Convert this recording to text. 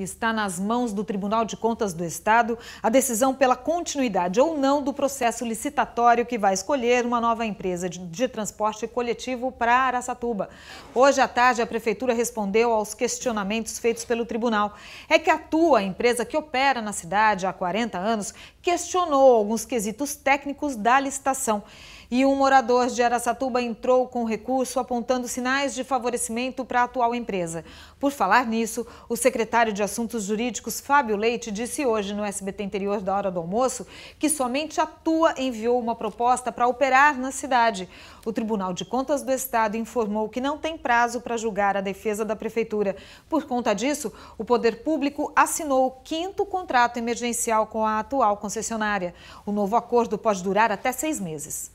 está nas mãos do Tribunal de Contas do Estado a decisão pela continuidade ou não do processo licitatório que vai escolher uma nova empresa de, de transporte coletivo para Araçatuba. Hoje à tarde, a Prefeitura respondeu aos questionamentos feitos pelo tribunal. É que a TUA, empresa que opera na cidade há 40 anos, questionou alguns quesitos técnicos da licitação. E um morador de Aracatuba entrou com recurso apontando sinais de favorecimento para a atual empresa. Por falar nisso, o secretário de Assuntos Jurídicos, Fábio Leite, disse hoje no SBT Interior da Hora do Almoço que somente a Tua enviou uma proposta para operar na cidade. O Tribunal de Contas do Estado informou que não tem prazo para julgar a defesa da Prefeitura. Por conta disso, o Poder Público assinou o quinto contrato emergencial com a atual concessionária. O novo acordo pode durar até seis meses.